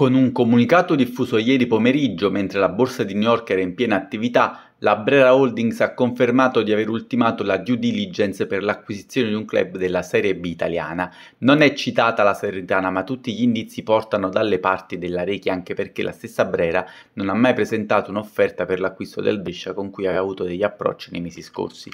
Con un comunicato diffuso ieri pomeriggio, mentre la borsa di New York era in piena attività, la Brera Holdings ha confermato di aver ultimato la due diligence per l'acquisizione di un club della Serie B italiana. Non è citata la Serenitana, ma tutti gli indizi portano dalle parti della Rechi anche perché la stessa Brera non ha mai presentato un'offerta per l'acquisto del Brescia con cui aveva avuto degli approcci nei mesi scorsi.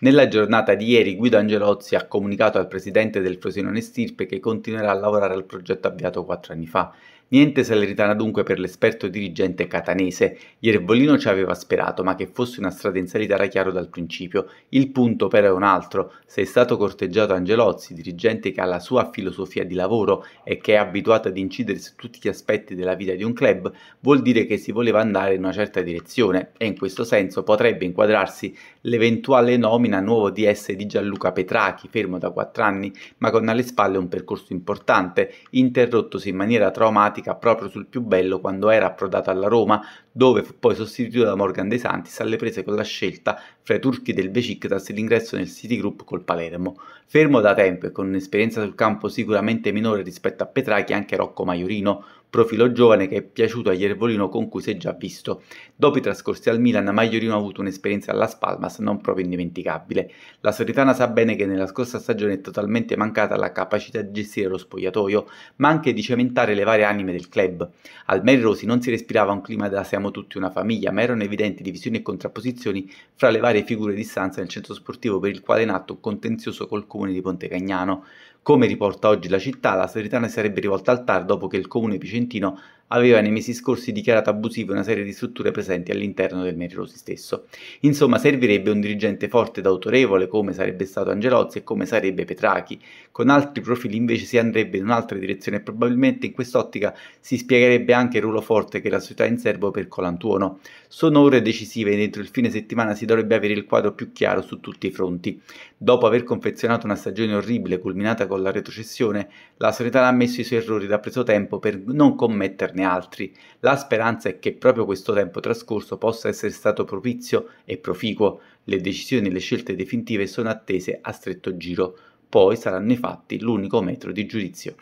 Nella giornata di ieri Guido Angelozzi ha comunicato al presidente del Frosinone Stirpe che continuerà a lavorare al progetto avviato quattro anni fa. Niente Salernitana dunque per l'esperto dirigente catanese. Iervolino ci aveva sperato, ma che fosse una strada in salita era chiaro dal principio. Il punto però è un altro. Se è stato corteggiato Angelozzi, dirigente che ha la sua filosofia di lavoro e che è abituato ad incidere su tutti gli aspetti della vita di un club, vuol dire che si voleva andare in una certa direzione e in questo senso potrebbe inquadrarsi l'eventuale nomina nuovo DS di Gianluca Petrachi, fermo da 4 anni, ma con alle spalle un percorso importante, interrottosi in maniera traumatica drammatica proprio sul più bello quando era approdato alla Roma, dove fu poi sostituito da Morgan De Santis alle prese con la scelta fra i turchi del Besiktas e l'ingresso nel Citigroup col Palermo. Fermo da tempo e con un'esperienza sul campo sicuramente minore rispetto a Petrachi anche Rocco Maiorino profilo giovane che è piaciuto a Iervolino con cui si è già visto. Dopo i trascorsi al Milan, Magliorino ha avuto un'esperienza alla Spalmas non proprio indimenticabile. La Soritana sa bene che nella scorsa stagione è totalmente mancata la capacità di gestire lo spogliatoio, ma anche di cementare le varie anime del club. Al Melrosi non si respirava un clima da siamo tutti una famiglia, ma erano evidenti divisioni e contrapposizioni fra le varie figure di stanza nel centro sportivo per il quale è nato un contenzioso col comune di Pontecagnano. Come riporta oggi la città, la Salernitana si sarebbe rivolta al TAR dopo che il comune vicentino aveva nei mesi scorsi dichiarato abusive una serie di strutture presenti all'interno del Meriosi stesso. Insomma, servirebbe un dirigente forte ed autorevole come sarebbe stato Angelozzi e come sarebbe Petrachi. Con altri profili invece si andrebbe in un'altra direzione e probabilmente in quest'ottica si spiegherebbe anche il ruolo forte che la società in serbo per Colantuono. Sono ore decisive e dentro il fine settimana si dovrebbe avere il quadro più chiaro su tutti i fronti. Dopo aver confezionato una stagione orribile culminata con la retrocessione, la società ha messo i suoi errori da preso tempo per non commetterne averne altri, la speranza è che proprio questo tempo trascorso possa essere stato propizio e proficuo. Le decisioni e le scelte definitive sono attese a stretto giro, poi saranno i fatti l'unico metro di giudizio.